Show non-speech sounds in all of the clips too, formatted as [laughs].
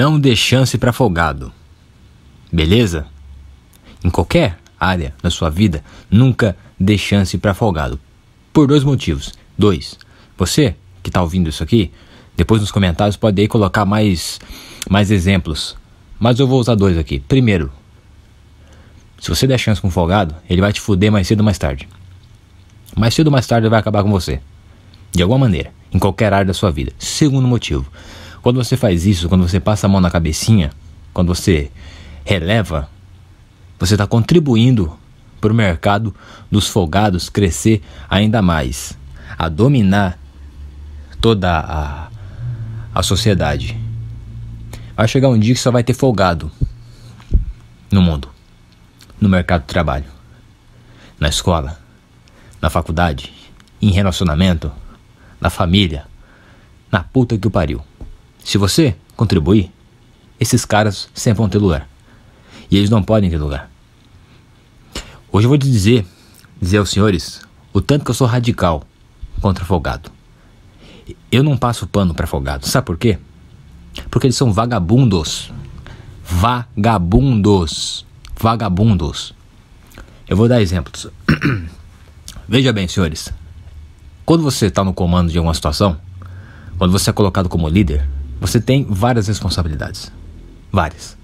Não dê chance para folgado. Beleza? Em qualquer área da sua vida, nunca dê chance para folgado. Por dois motivos. Dois, você que está ouvindo isso aqui, depois nos comentários pode aí colocar mais, mais exemplos. Mas eu vou usar dois aqui. Primeiro, se você der chance com folgado, ele vai te fuder mais cedo ou mais tarde. Mais cedo ou mais tarde ele vai acabar com você. De alguma maneira, em qualquer área da sua vida. Segundo motivo, quando você faz isso, quando você passa a mão na cabecinha, quando você releva, você está contribuindo para o mercado dos folgados crescer ainda mais, a dominar toda a, a sociedade. Vai chegar um dia que só vai ter folgado no mundo, no mercado de trabalho, na escola, na faculdade, em relacionamento, na família, na puta que o pariu. Se você contribuir, esses caras sempre vão ter lugar. E eles não podem ter lugar. Hoje eu vou te dizer, dizer aos senhores, o tanto que eu sou radical contra folgado. Eu não passo pano para folgado. Sabe por quê? Porque eles são vagabundos. Vagabundos. Vagabundos. Eu vou dar exemplos. [clears throat] Veja bem, senhores. Quando você está no comando de alguma situação, quando você é colocado como líder, você tem várias responsabilidades. Várias.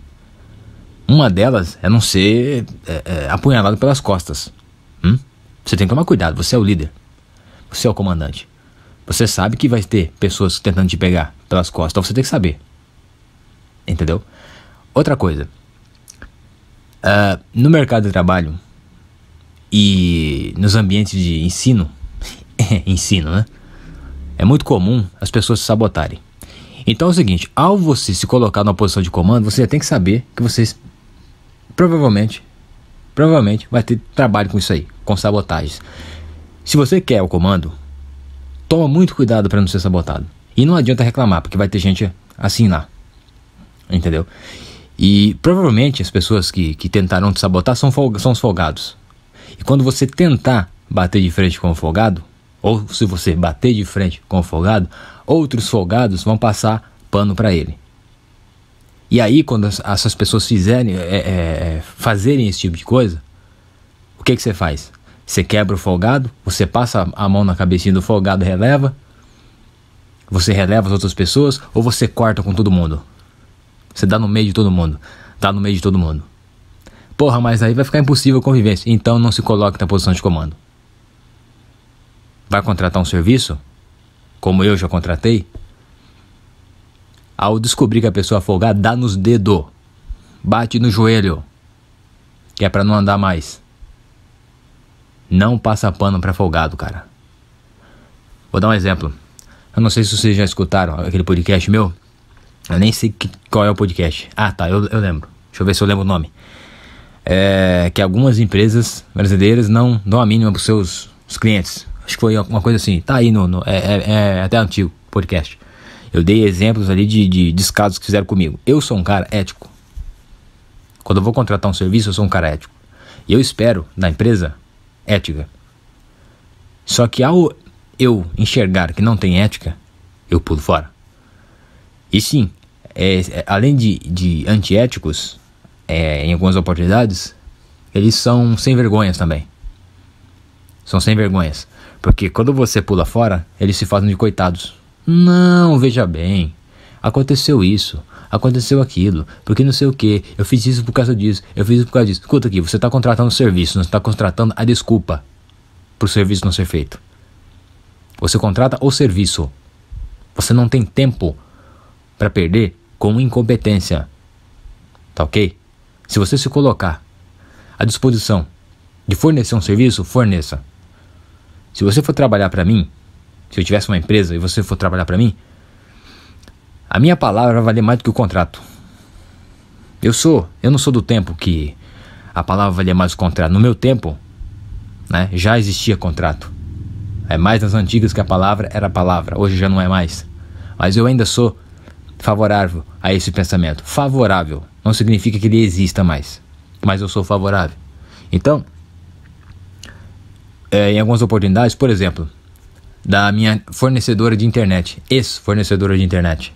Uma delas é não ser é, é, apunhalado pelas costas. Hum? Você tem que tomar cuidado, você é o líder. Você é o comandante. Você sabe que vai ter pessoas tentando te pegar pelas costas, então você tem que saber. Entendeu? Outra coisa. Uh, no mercado de trabalho e nos ambientes de ensino, [laughs] ensino, né? É muito comum as pessoas se sabotarem. Então é o seguinte: ao você se colocar numa posição de comando, você já tem que saber que vocês provavelmente, provavelmente vai ter trabalho com isso aí, com sabotagens. Se você quer o comando, toma muito cuidado para não ser sabotado. E não adianta reclamar, porque vai ter gente assim lá. Entendeu? E provavelmente as pessoas que, que tentaram te sabotar são, folga, são os folgados. E quando você tentar bater de frente com o folgado, ou se você bater de frente com o folgado, outros folgados vão passar pano para ele. E aí, quando essas pessoas fizerem, é, é, é, fazerem esse tipo de coisa, o que, que você faz? Você quebra o folgado, você passa a mão na cabecinha do folgado e releva, você releva as outras pessoas, ou você corta com todo mundo? Você dá no meio de todo mundo, dá no meio de todo mundo. Porra, mas aí vai ficar impossível a convivência, então não se coloque na posição de comando. Vai contratar um serviço? como eu já contratei, ao descobrir que a pessoa folgada dá nos dedos, bate no joelho, que é para não andar mais. Não passa pano para folgado, cara. Vou dar um exemplo. Eu não sei se vocês já escutaram aquele podcast meu. Eu nem sei que, qual é o podcast. Ah, tá, eu, eu lembro. Deixa eu ver se eu lembro o nome. É que algumas empresas brasileiras não dão a mínima para seus os clientes. Acho que foi alguma coisa assim. Tá aí no. no é, é, é até antigo podcast. Eu dei exemplos ali de, de descasos que fizeram comigo. Eu sou um cara ético. Quando eu vou contratar um serviço, eu sou um cara ético. E eu espero da empresa ética. Só que ao eu enxergar que não tem ética, eu pulo fora. E sim, é, é, além de, de antiéticos, é, em algumas oportunidades, eles são sem vergonhas também. São sem vergonhas. Porque quando você pula fora, eles se fazem de coitados. Não, veja bem. Aconteceu isso, aconteceu aquilo, porque não sei o que, eu fiz isso por causa disso, eu fiz isso por causa disso. Escuta aqui, você está contratando o serviço, não está contratando a desculpa para o serviço não ser feito. Você contrata o serviço. Você não tem tempo para perder com incompetência. Tá ok? Se você se colocar à disposição de fornecer um serviço, forneça. Se você for trabalhar para mim, se eu tivesse uma empresa e você for trabalhar para mim, a minha palavra vai valer mais do que o contrato. Eu sou, eu não sou do tempo que a palavra valia mais do que o contrato. No meu tempo, né, já existia contrato. É mais nas antigas que a palavra era palavra, hoje já não é mais. Mas eu ainda sou favorável a esse pensamento. Favorável não significa que ele exista mais, mas eu sou favorável. Então, é, em algumas oportunidades, por exemplo, da minha fornecedora de internet, ex-fornecedora de internet.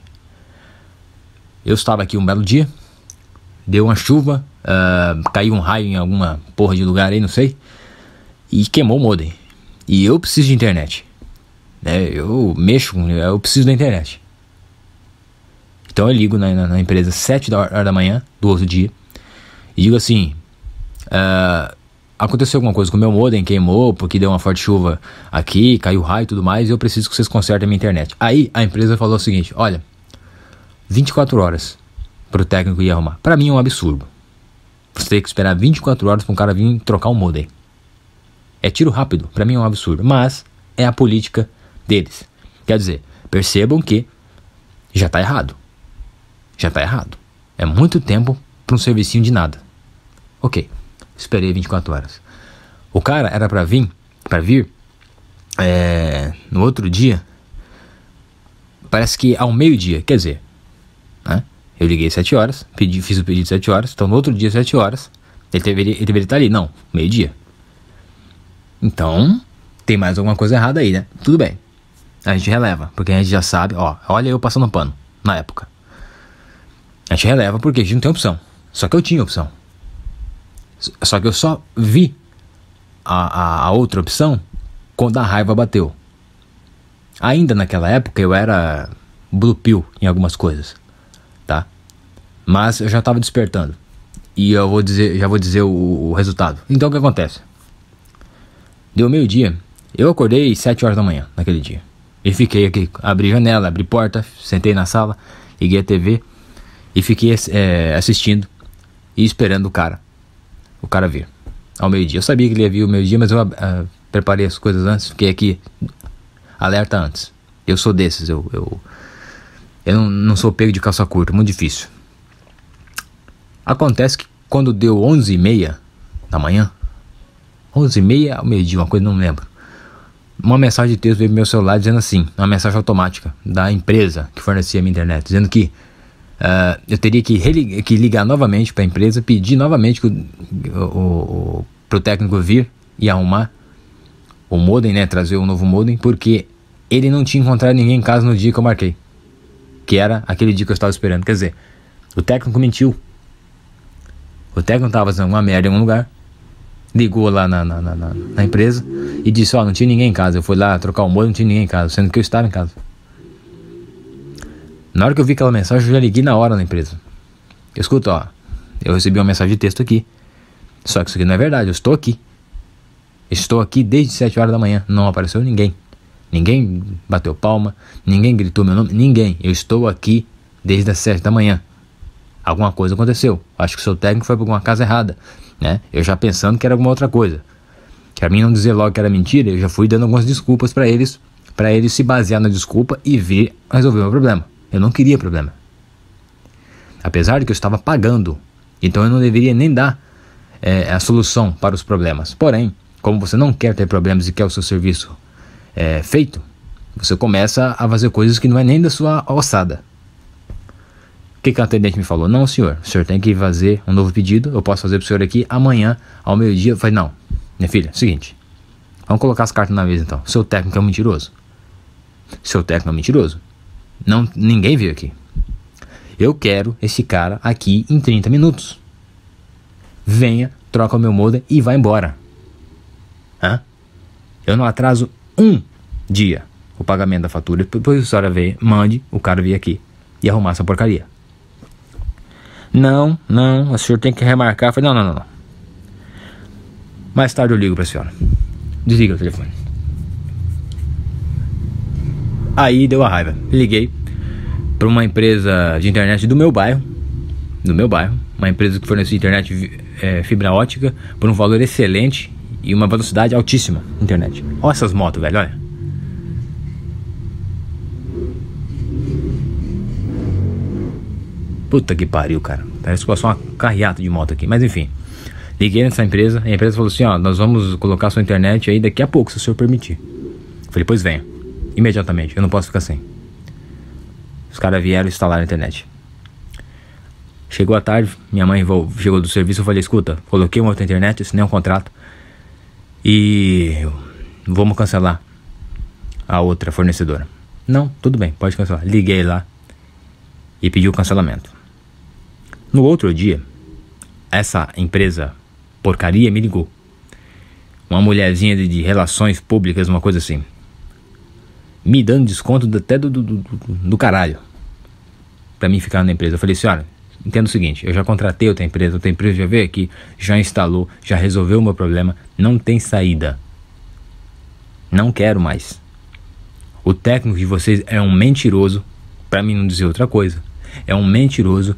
Eu estava aqui um belo dia, deu uma chuva, uh, caiu um raio em alguma porra de lugar aí, não sei, e queimou o modem. E eu preciso de internet. Né? Eu mexo, eu preciso da internet. Então eu ligo na, na, na empresa 7 da hora da manhã do outro dia e digo assim: uh, aconteceu alguma coisa com o meu modem, queimou, porque deu uma forte chuva aqui, caiu raio e tudo mais, e eu preciso que vocês consertem a minha internet. Aí a empresa falou o seguinte: olha, 24 horas pro técnico ir arrumar. Para mim é um absurdo. Você tem que esperar 24 horas para um cara vir trocar o um modem. É tiro rápido, para mim é um absurdo, mas é a política deles. Quer dizer, percebam que já tá errado. Já tá errado. É muito tempo para um servicinho de nada. OK. Esperei 24 horas. O cara era para vir, para vir é, no outro dia. Parece que ao meio-dia, quer dizer, né? Eu liguei 7 horas, pedi, fiz o pedido 7 horas, então no outro dia 7 horas, ele deveria, ele deveria estar ali, não, meio-dia. Então, tem mais alguma coisa errada aí, né? Tudo bem. A gente releva, porque a gente já sabe, ó, olha eu passando pano na época. A gente releva porque a gente não tem opção. Só que eu tinha opção. Só que eu só vi a, a, a outra opção quando a raiva bateu. Ainda naquela época eu era blue pill em algumas coisas, tá? Mas eu já estava despertando. E eu vou dizer, já vou dizer o, o resultado. Então o que acontece? Deu meio-dia, eu acordei 7 horas da manhã naquele dia. E fiquei aqui, abri janela, abri porta, sentei na sala, liguei a TV e fiquei é, assistindo e esperando o cara o cara vir ao meio-dia. Eu sabia que ele ia vir ao meio-dia, mas eu uh, preparei as coisas antes, fiquei aqui alerta antes. Eu sou desses, eu, eu, eu não, não sou pego de calça curta, muito difícil. Acontece que quando deu 11h30 da manhã, 11h30 ao meio-dia, uma coisa não lembro. Uma mensagem de texto veio pro meu celular dizendo assim, uma mensagem automática da empresa que fornecia a minha internet, dizendo que Uh, eu teria que, que ligar novamente para a empresa, pedir novamente para o técnico vir e arrumar o modem, né? Trazer o um novo modem, porque ele não tinha encontrado ninguém em casa no dia que eu marquei. Que era aquele dia que eu estava esperando. Quer dizer, o técnico mentiu. O técnico estava fazendo uma merda em algum lugar. Ligou lá na, na, na, na empresa e disse: Ó, oh, não tinha ninguém em casa. Eu fui lá trocar o modem, não tinha ninguém em casa, sendo que eu estava em casa. Na hora que eu vi aquela mensagem, eu já liguei na hora na empresa. Eu, escuta, ó, eu recebi uma mensagem de texto aqui. Só que isso aqui não é verdade, eu estou aqui. Estou aqui desde 7 horas da manhã, não apareceu ninguém. Ninguém bateu palma, ninguém gritou meu nome, ninguém. Eu estou aqui desde as 7 da manhã. Alguma coisa aconteceu. Acho que o seu técnico foi para alguma casa errada, né? Eu já pensando que era alguma outra coisa. Que a mim não dizer logo que era mentira, eu já fui dando algumas desculpas para eles, para eles se basear na desculpa e vir resolver o meu problema. Eu não queria problema. Apesar de que eu estava pagando, então eu não deveria nem dar é, a solução para os problemas. Porém, como você não quer ter problemas e quer o seu serviço é, feito, você começa a fazer coisas que não é nem da sua alçada. O que, que o atendente me falou? Não, senhor, o senhor tem que fazer um novo pedido, eu posso fazer para o senhor aqui amanhã, ao meio-dia. Eu falei, não, minha filha, seguinte, vamos colocar as cartas na mesa então. Seu técnico é um mentiroso. Seu técnico é um mentiroso. Não, ninguém veio aqui. Eu quero esse cara aqui em 30 minutos. Venha, troca o meu modem e vá embora. Hã? Eu não atraso um dia o pagamento da fatura. Depois a senhora vê, mande o cara vir aqui e arrumar essa porcaria. Não, não, o senhor tem que remarcar. falei, não, não, não, não. Mais tarde eu ligo pra senhora. Desliga o telefone. Aí deu a raiva. Liguei para uma empresa de internet do meu bairro, do meu bairro, uma empresa que fornece internet é, fibra ótica por um valor excelente e uma velocidade altíssima. Internet. Olha essas motos, velho, olha. Puta que pariu, cara. Parece que passou uma carreata de moto aqui, mas enfim. Liguei nessa empresa e a empresa falou assim: ó, nós vamos colocar sua internet aí daqui a pouco, se o senhor permitir. Falei, pois venha. Imediatamente, eu não posso ficar sem. Os caras vieram instalar a internet. Chegou à tarde, minha mãe chegou do serviço, eu falei, escuta, coloquei uma outra internet, assinei é um contrato e vamos cancelar a outra fornecedora. Não, tudo bem, pode cancelar. Liguei lá e pedi o cancelamento. No outro dia, essa empresa porcaria me ligou. Uma mulherzinha de, de relações públicas, uma coisa assim me dando desconto até do, do, do, do caralho para mim ficar na empresa. Eu falei assim: olha, entendo o seguinte, eu já contratei outra empresa, outra empresa já veio aqui, já instalou, já resolveu o meu problema, não tem saída. Não quero mais. O técnico de vocês é um mentiroso, para mim não dizer outra coisa. É um mentiroso.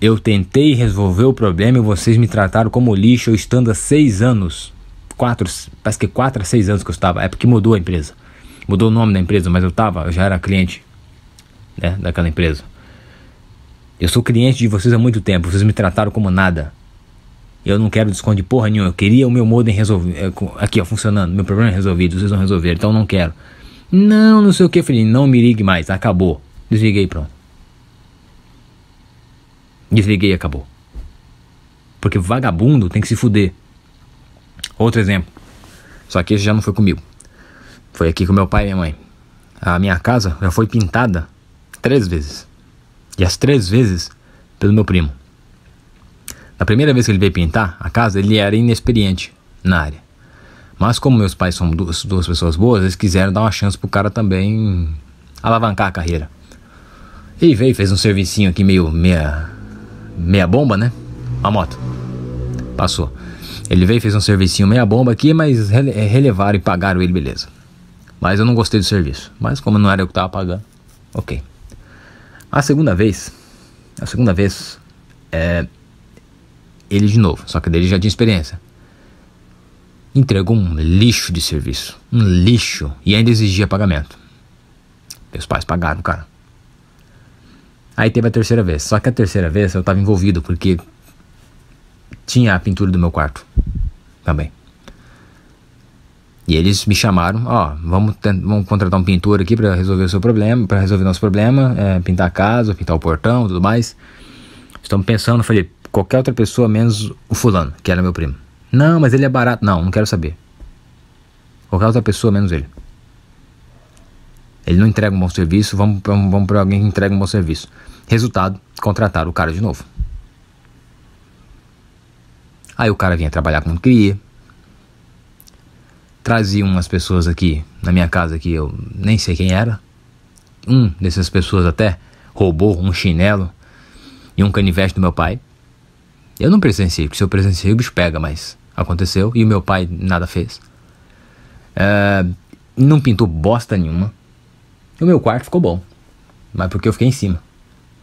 Eu tentei resolver o problema e vocês me trataram como lixo, eu estando há seis anos. Quatro, parece que quatro a seis anos que eu estava, é porque mudou a empresa. Mudou o nome da empresa, mas eu tava, eu já era cliente né, daquela empresa. Eu sou cliente de vocês há muito tempo, vocês me trataram como nada. Eu não quero desconto de porra nenhuma, eu queria o meu modem resolvido. É, aqui, ó, funcionando, meu problema é resolvido, vocês vão resolver então não quero. Não, não sei o que, falei, não me ligue mais, acabou. Desliguei, pronto. Desliguei, acabou. Porque vagabundo tem que se fuder. Outro exemplo. Só que esse já não foi comigo. Foi aqui com meu pai e minha mãe. A minha casa já foi pintada três vezes. E as três vezes pelo meu primo. Na primeira vez que ele veio pintar a casa, ele era inexperiente na área. Mas como meus pais são duas, duas pessoas boas, eles quiseram dar uma chance pro cara também alavancar a carreira. E veio, fez um servicinho aqui meio meia, meia bomba, né? A moto. Passou. Ele veio, fez um servicinho meia bomba aqui, mas rele relevaram e pagaram ele, beleza. Mas eu não gostei do serviço. Mas como não era eu que estava pagando, ok. A segunda vez, a segunda vez, é, ele de novo, só que dele já tinha experiência. Entregou um lixo de serviço, um lixo, e ainda exigia pagamento. Meus pais pagaram, cara. Aí teve a terceira vez, só que a terceira vez eu estava envolvido porque tinha a pintura do meu quarto também. E eles me chamaram, ó, oh, vamos, vamos contratar um pintor aqui para resolver o seu problema, para resolver nosso problema, é, pintar a casa, pintar o portão, tudo mais. Estamos pensando, falei, qualquer outra pessoa menos o fulano, que era meu primo. Não, mas ele é barato. Não, não quero saber. Qualquer outra pessoa menos ele. Ele não entrega um bom serviço, vamos, vamos, vamos para alguém que entrega um bom serviço. Resultado, contrataram o cara de novo. Aí o cara vinha trabalhar quando queria, traziam umas pessoas aqui na minha casa que eu nem sei quem era. Um dessas pessoas até roubou um chinelo e um canivete do meu pai. Eu não presenciei, porque se eu presenciei o bicho pega, mas aconteceu e o meu pai nada fez. Ah, não pintou bosta nenhuma. E o meu quarto ficou bom, mas porque eu fiquei em cima.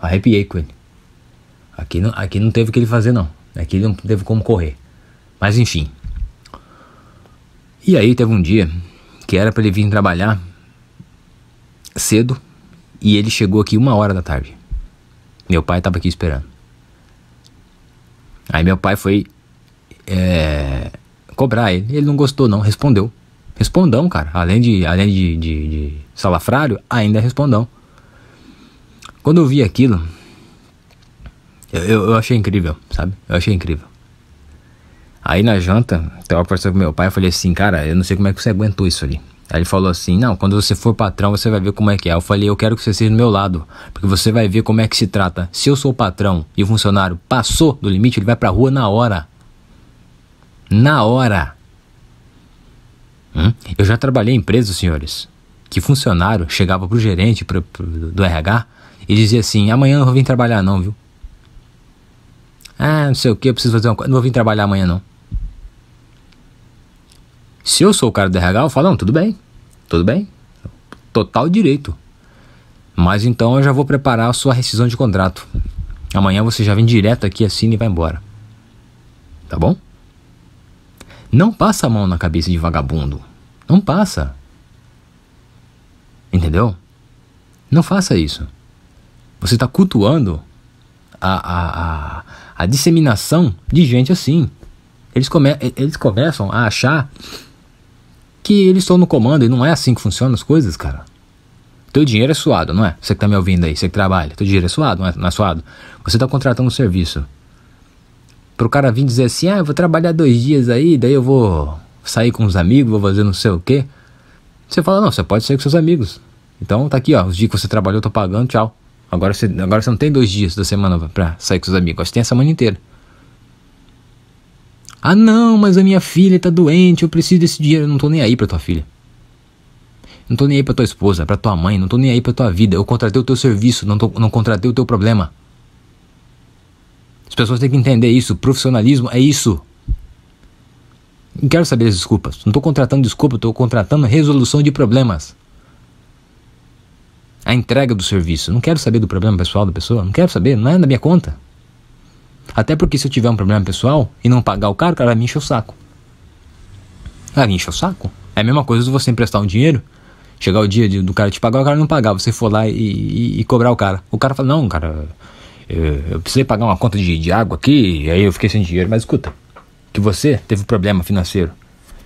Arrepiei com ele. Aqui não, aqui não teve o que ele fazer, não. Aqui ele não teve como correr. Mas enfim. E aí teve um dia que era para ele vir trabalhar cedo e ele chegou aqui uma hora da tarde. Meu pai estava aqui esperando. Aí meu pai foi é, cobrar ele. Ele não gostou, não, respondeu. Respondão, cara. Além de, além de, de, de salafrário, ainda é respondão. Quando eu vi aquilo, eu, eu achei incrível, sabe? Eu achei incrível. Aí na janta, tava conversando com meu pai, eu falei assim, cara, eu não sei como é que você aguentou isso ali. Aí ele falou assim: Não, quando você for patrão, você vai ver como é que é. Eu falei: Eu quero que você seja do meu lado, porque você vai ver como é que se trata. Se eu sou patrão e o funcionário passou do limite, ele vai pra rua na hora. Na hora. Hum? Eu já trabalhei em empresas, senhores, que funcionário chegava pro gerente pro, pro, do RH e dizia assim: Amanhã eu não vou vir trabalhar, não, viu? Ah, não sei o que, eu preciso fazer uma coisa. Não vou vir trabalhar amanhã, não. Se eu sou o cara do RH, eu falo, não, tudo bem, tudo bem, total direito. Mas então eu já vou preparar a sua rescisão de contrato. Amanhã você já vem direto aqui, assina e vai embora. Tá bom? Não passa a mão na cabeça de vagabundo. Não passa. Entendeu? Não faça isso. Você está cultuando a, a, a, a, disseminação de gente assim. Eles, come eles começam a achar que eles estão no comando e não é assim que funcionam as coisas, cara. Teu dinheiro é suado, não é? Você que tá me ouvindo aí, você que trabalha, teu dinheiro é suado, não é, não é suado? Você tá contratando um serviço. Pro cara vir dizer assim, ah, eu vou trabalhar dois dias aí, daí eu vou sair com os amigos, vou fazer não sei o quê. Você fala, não, você pode sair com seus amigos. Então tá aqui, ó, os dias que você trabalhou eu tô pagando, tchau. Agora você, agora você não tem dois dias da semana pra sair com seus amigos, você tem a semana inteira. Ah, não, mas a minha filha tá doente, eu preciso desse dinheiro. Eu não tô nem aí pra tua filha. Não tô nem aí pra tua esposa, pra tua mãe, não tô nem aí pra tua vida. Eu contratei o teu serviço, não, tô, não contratei o teu problema. As pessoas têm que entender isso. Profissionalismo é isso. Não quero saber as desculpas. Não estou contratando desculpa, estou contratando resolução de problemas. A entrega do serviço. Não quero saber do problema pessoal da pessoa. Não quero saber, não é na minha conta. Até porque se eu tiver um problema pessoal e não pagar o cara, o cara vai me encher o saco. Vai me encher o saco. É a mesma coisa se você emprestar um dinheiro, chegar o dia de, do cara te pagar, o cara não pagar, você for lá e, e, e cobrar o cara. O cara fala, não, cara, eu, eu precisei pagar uma conta de, de água aqui, e aí eu fiquei sem dinheiro. Mas escuta, que você teve um problema financeiro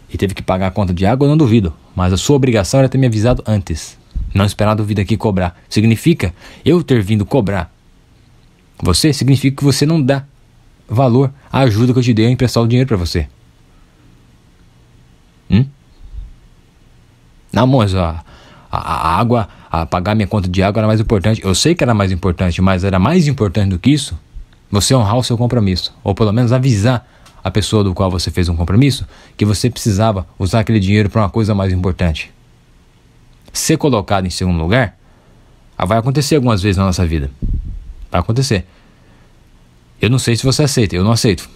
e teve que pagar a conta de água, eu não duvido. Mas a sua obrigação era ter me avisado antes. Não esperar a dúvida aqui cobrar. Significa eu ter vindo cobrar. Você significa que você não dá valor à ajuda que eu te dei a emprestar o dinheiro para você. Hum? Não, moça, a, a, a água, a pagar minha conta de água era mais importante. Eu sei que era mais importante, mas era mais importante do que isso você honrar o seu compromisso, ou pelo menos avisar a pessoa do qual você fez um compromisso que você precisava usar aquele dinheiro para uma coisa mais importante. Ser colocado em segundo lugar ah, vai acontecer algumas vezes na nossa vida. Vai acontecer. Eu não sei se você aceita, eu não aceito.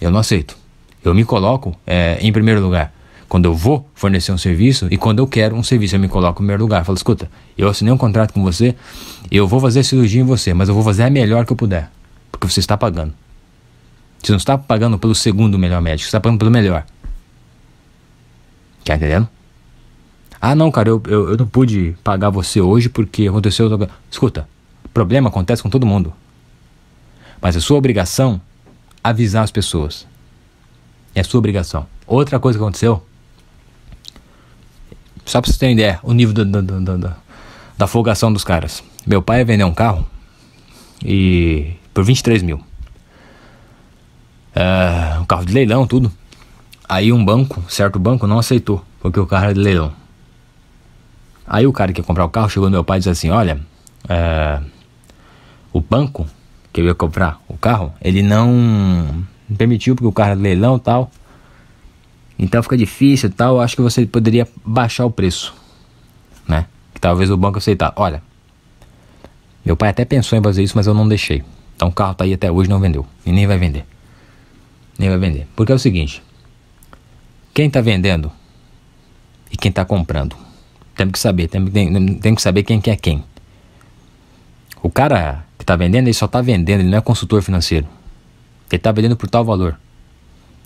Eu não aceito. Eu me coloco é, em primeiro lugar. Quando eu vou fornecer um serviço e quando eu quero um serviço, eu me coloco em primeiro lugar. Eu falo, escuta, eu assinei um contrato com você, eu vou fazer cirurgia em você, mas eu vou fazer a melhor que eu puder. Porque você está pagando. Você não está pagando pelo segundo melhor médico, você está pagando pelo melhor. Tá entendendo? Ah, não, cara, eu, eu, eu não pude pagar você hoje porque aconteceu. Escuta, problema acontece com todo mundo. Mas é sua obrigação avisar as pessoas. É sua obrigação. Outra coisa que aconteceu, só pra você ter ideia, o nível da, da, da, da, da folgação dos caras. Meu pai ia vender um carro e por 23 mil. Ah, um carro de leilão, tudo. Aí um banco, certo banco, não aceitou, porque o carro era de leilão. Aí o cara que ia comprar o carro chegou no meu pai e disse assim: Olha, ah, o banco que eu ia comprar o carro, ele não permitiu porque o carro é leilão e tal. Então fica difícil e tal. Acho que você poderia baixar o preço, né? Que talvez o banco aceitar. Olha, meu pai até pensou em fazer isso, mas eu não deixei. Então o carro tá aí até hoje não vendeu e nem vai vender. Nem vai vender. Porque é o seguinte, quem está vendendo e quem está comprando. Temos que saber, temos tem, tem que saber quem que é quem. O cara está vendendo, ele só está vendendo, ele não é consultor financeiro. Ele está vendendo por tal valor.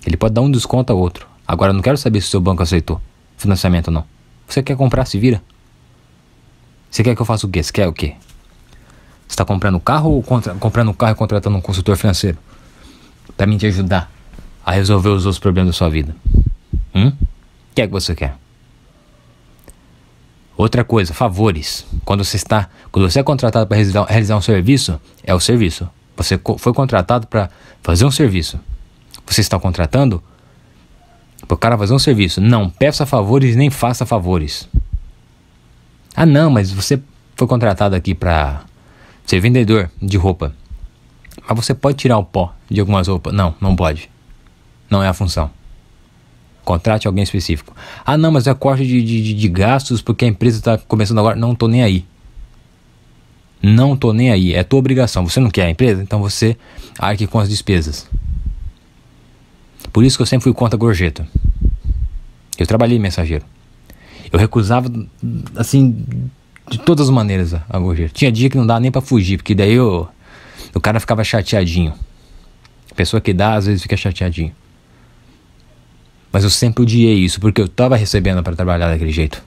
Ele pode dar um desconto a outro. Agora, eu não quero saber se o seu banco aceitou financiamento ou não. Você quer comprar, se vira. Você quer que eu faça o quê? Você quer o quê? Você está comprando carro ou contra... comprando um carro e contratando um consultor financeiro? Para mim te ajudar a resolver os outros problemas da sua vida. Hum? O que é que você quer? Outra coisa, favores. Quando você está, quando você é contratado para realizar, realizar um serviço, é o serviço. Você foi contratado para fazer um serviço. Você está contratando para o cara fazer um serviço. Não peça favores nem faça favores. Ah, não, mas você foi contratado aqui para ser vendedor de roupa. Mas você pode tirar o pó de algumas roupas? Não, não pode. Não é a função. Contrate alguém específico. Ah, não, mas é corte de, de, de gastos porque a empresa está começando agora. Não estou nem aí. Não estou nem aí. É tua obrigação. Você não quer a empresa? Então você arque com as despesas. Por isso que eu sempre fui contra gorjeta. Eu trabalhei mensageiro. Eu recusava, assim, de todas as maneiras a gorjeta. Tinha dia que não dava nem para fugir, porque daí eu, o cara ficava chateadinho. A pessoa que dá, às vezes, fica chateadinho. Mas eu sempre odiei isso, porque eu tava recebendo para trabalhar daquele jeito.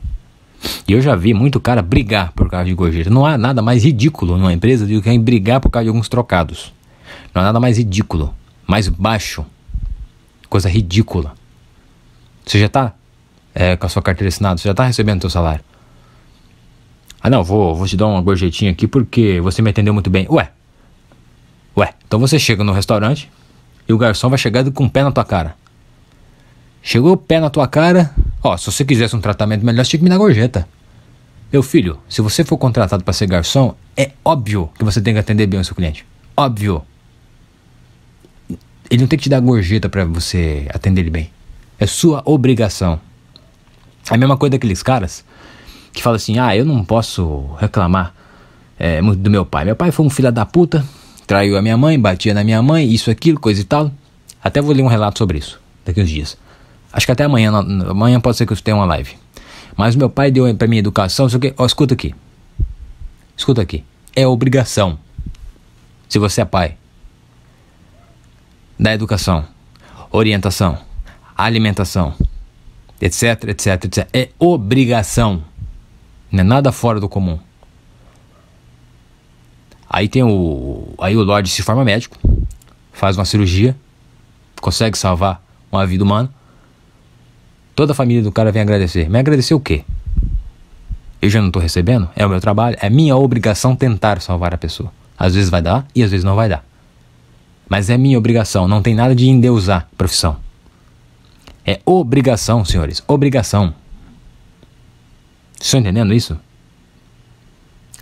E eu já vi muito cara brigar por causa de gorjeta. Não há nada mais ridículo numa empresa do que brigar por causa de alguns trocados. Não há nada mais ridículo, mais baixo. Coisa ridícula. Você já tá é, com a sua carteira assinada, você já tá recebendo o seu salário. Ah não, vou, vou te dar uma gorjetinha aqui porque você me atendeu muito bem. Ué. Ué, então você chega no restaurante e o garçom vai chegar com o pé na tua cara. Chegou o pé na tua cara. Ó, se você quisesse um tratamento melhor, você tinha que me dar gorjeta. Meu filho, se você for contratado para ser garçom, é óbvio que você tem que atender bem o seu cliente. Óbvio. Ele não tem que te dar gorjeta para você atender ele bem. É sua obrigação. É a mesma coisa daqueles caras que falam assim: ah, eu não posso reclamar é, do meu pai. Meu pai foi um filho da puta, traiu a minha mãe, batia na minha mãe, isso, aquilo, coisa e tal. Até vou ler um relato sobre isso daqui uns dias. Acho que até amanhã, amanhã pode ser que eu tenha uma live. Mas meu pai deu para minha educação, sei o quê. Ó, escuta aqui. Escuta aqui. É obrigação. Se você é pai. Da educação, orientação, alimentação, etc, etc, etc. É obrigação. Não é nada fora do comum. Aí tem o. Aí o Lorde se forma médico, faz uma cirurgia, consegue salvar uma vida humana. Toda a família do cara vem agradecer. Me agradecer o quê? Eu já não estou recebendo? É o meu trabalho? É minha obrigação tentar salvar a pessoa. Às vezes vai dar e às vezes não vai dar. Mas é minha obrigação, não tem nada de endeusar profissão. É obrigação, senhores, obrigação. Estão entendendo isso?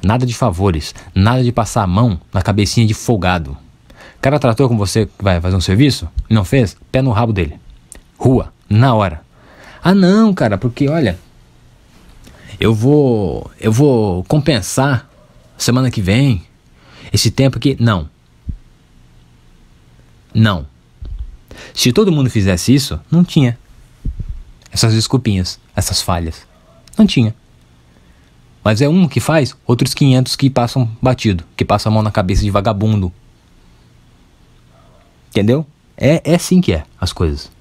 Nada de favores, nada de passar a mão na cabecinha de folgado. O cara tratou com você que vai fazer um serviço, não fez? Pé no rabo dele. Rua, na hora. Ah, não, cara, porque olha, eu vou eu vou compensar semana que vem esse tempo aqui. Não. Não. Se todo mundo fizesse isso, não tinha essas desculpinhas, essas falhas. Não tinha. Mas é um que faz, outros 500 que passam batido, que passam a mão na cabeça de vagabundo. Entendeu? É, é assim que é as coisas.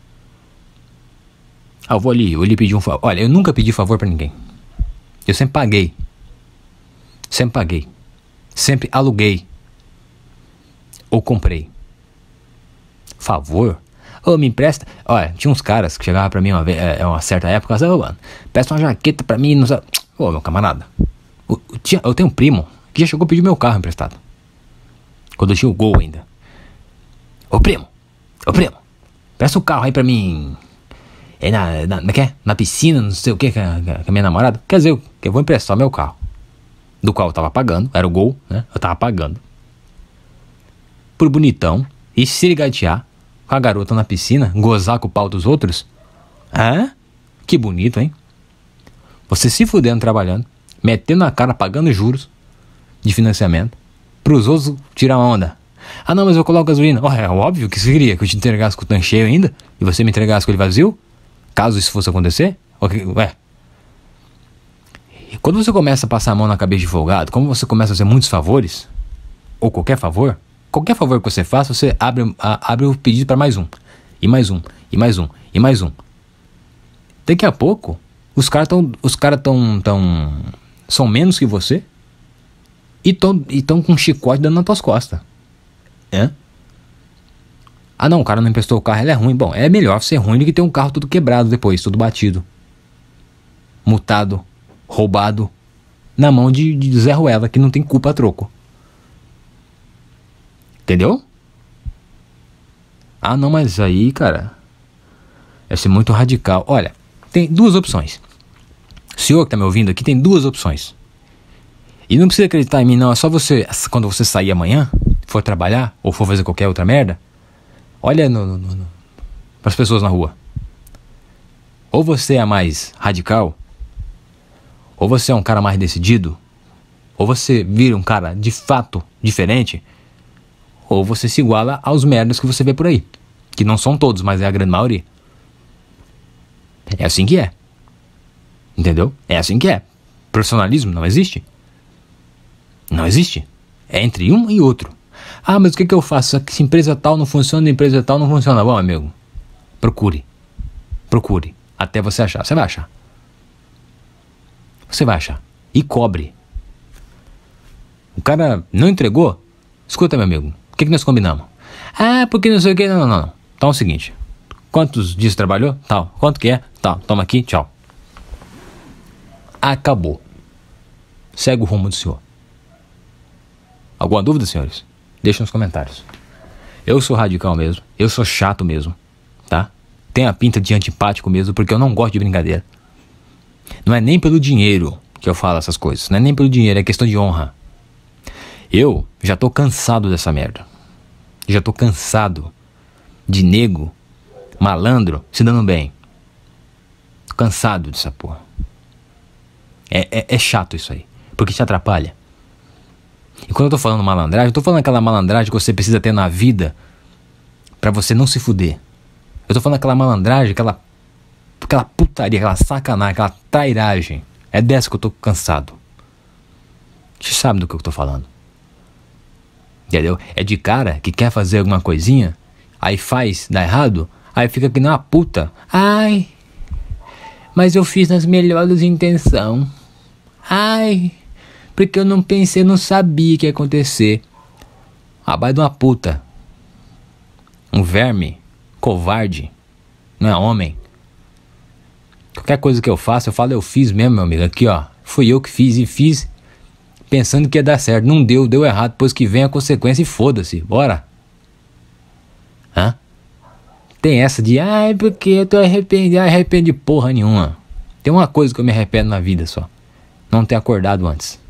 Ah, eu vou ali, eu lhe pedi um favor. Olha, eu nunca pedi favor para ninguém. Eu sempre paguei. Sempre paguei. Sempre aluguei. Ou comprei. Favor? Ô, oh, me empresta. Olha, tinha uns caras que chegavam pra mim uma, vez, é, é, uma certa época e falavam, oh, mano, peça uma jaqueta pra mim. Não sabe. Ô, oh, meu camarada. Eu, eu, eu tenho um primo que já chegou a pedir meu carro emprestado. Quando eu tinha o gol ainda. Ô, primo. Ô, primo. Peça o um carro aí pra mim é na, na, na, é é? na piscina, não sei o que, com a minha namorada. Quer dizer, eu vou emprestar meu carro, do qual eu tava pagando, era o gol, né? Eu tava pagando. por bonitão e se ligatear com a garota na piscina, gozar com o pau dos outros. Hã? Que bonito, hein? Você se fudendo trabalhando, metendo a cara, pagando juros de financiamento, pros outros tirar onda. Ah não, mas eu coloco gasolina. Oh, é óbvio que você queria que eu te entregasse com o tanque cheio ainda e você me entregasse com ele vazio? Caso isso fosse acontecer? ué. Quando você começa a passar a mão na cabeça de folgado, como você começa a fazer muitos favores, ou qualquer favor, qualquer favor que você faça, você abre, a, abre o pedido para mais um, e mais um, e mais um, e mais um. Daqui a pouco, os caras estão, os caras estão tão, são menos que você e estão com um chicote dando nas tuas costas. É? Ah não, o cara não emprestou o carro, ele é ruim. Bom, é melhor ser ruim do que ter um carro todo quebrado depois, todo batido. Mutado, roubado, na mão de, de Zé Ruela, que não tem culpa a troco. Entendeu? Ah não, mas aí, cara, é ser muito radical. Olha, tem duas opções. O senhor que tá me ouvindo aqui tem duas opções. E não precisa acreditar em mim, não. É só você, quando você sair amanhã, for trabalhar ou for fazer qualquer outra merda, Olha para as pessoas na rua. Ou você é mais radical, ou você é um cara mais decidido, ou você vira um cara de fato diferente, ou você se iguala aos merdas que você vê por aí. Que não são todos, mas é a grande maioria. É assim que é. Entendeu? É assim que é. Profissionalismo não existe. Não existe. É entre um e outro. Ah, mas o que, que eu faço? Se empresa tal não funciona, empresa tal não funciona. Bom, amigo, procure. Procure. Até você achar. Você vai achar. Você vai achar. E cobre. O cara não entregou? Escuta, meu amigo. O que, que nós combinamos? Ah, porque não sei o que. Não, não, não. Então é o seguinte. Quantos dias trabalhou? Tal. Quanto que é? Tal. Toma aqui. Tchau. Acabou. Segue o rumo do senhor. Alguma dúvida, senhores? Deixa nos comentários. Eu sou radical mesmo, eu sou chato mesmo, tá? Tenho a pinta de antipático mesmo, porque eu não gosto de brincadeira. Não é nem pelo dinheiro que eu falo essas coisas, não é nem pelo dinheiro, é questão de honra. Eu já tô cansado dessa merda. Já tô cansado de nego, malandro, se dando bem. Tô cansado dessa porra. É, é, é chato isso aí, porque te atrapalha. E quando eu tô falando malandragem, eu tô falando aquela malandragem que você precisa ter na vida para você não se fuder. Eu tô falando aquela malandragem, aquela, aquela putaria, aquela sacanagem, aquela trairagem. É dessa que eu tô cansado. Você sabe do que eu tô falando. Entendeu? É de cara que quer fazer alguma coisinha, aí faz, dá errado, aí fica que na puta. Ai, mas eu fiz nas melhores intenções. Ai porque eu não pensei, não sabia o que ia acontecer. Abaixo de uma puta. Um verme. Covarde. Não é homem. Qualquer coisa que eu faço, eu falo, eu fiz mesmo, meu amigo. Aqui, ó. Fui eu que fiz e fiz pensando que ia dar certo. Não deu, deu errado. Depois que vem a consequência e foda-se. Bora. Hã? Tem essa de, ai, porque eu tô arrependido. Arrepende porra nenhuma. Tem uma coisa que eu me arrependo na vida só. Não ter acordado antes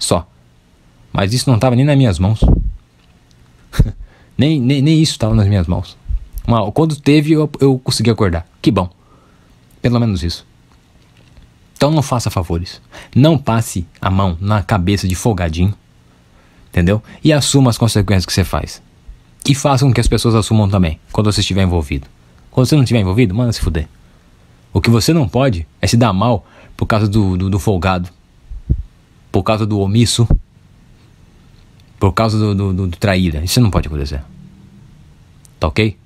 só. Mas isso não estava nem nas minhas mãos. [laughs] nem, nem, nem isso estava nas minhas mãos. Mas quando teve, eu, eu consegui acordar. Que bom. Pelo menos isso. Então não faça favores. Não passe a mão na cabeça de folgadinho. Entendeu? E assuma as consequências que você faz. E faça com que as pessoas assumam também, quando você estiver envolvido. Quando você não estiver envolvido, manda se fuder. O que você não pode é se dar mal por causa do, do, do folgado por causa do omisso, por causa do, do, do, do Isso não pode acontecer. Tá ok?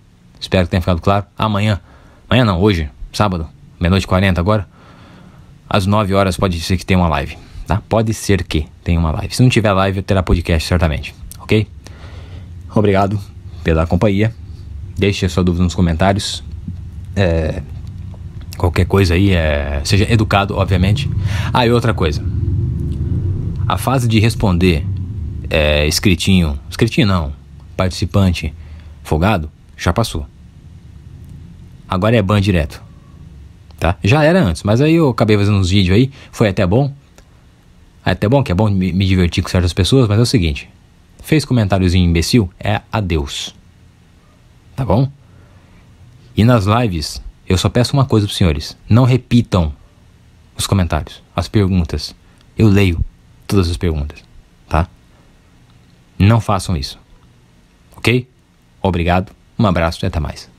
Espero que tenha ficado claro. Amanhã, amanhã não, hoje, sábado, meia-noite 40 agora, às 9 horas pode ser que tenha uma live, tá? Pode ser que tenha uma live. Se não tiver live, terá podcast certamente, ok? Obrigado pela companhia. Deixe a sua dúvida nos comentários. É, qualquer coisa aí, é, seja educado, obviamente. Ah, e outra coisa. A fase de responder é, escritinho, escritinho não, participante, folgado, já passou. Agora é ban direto. Tá? Já era antes, mas aí eu acabei fazendo uns vídeos aí, foi até bom. É até bom, que é bom me, me divertir com certas pessoas, mas é o seguinte: fez comentáriozinho imbecil, é adeus. Tá bom? E nas lives, eu só peço uma coisa pros senhores: não repitam os comentários, as perguntas. Eu leio todas as perguntas, tá? Não façam isso. Ok? Obrigado, um abraço e até mais.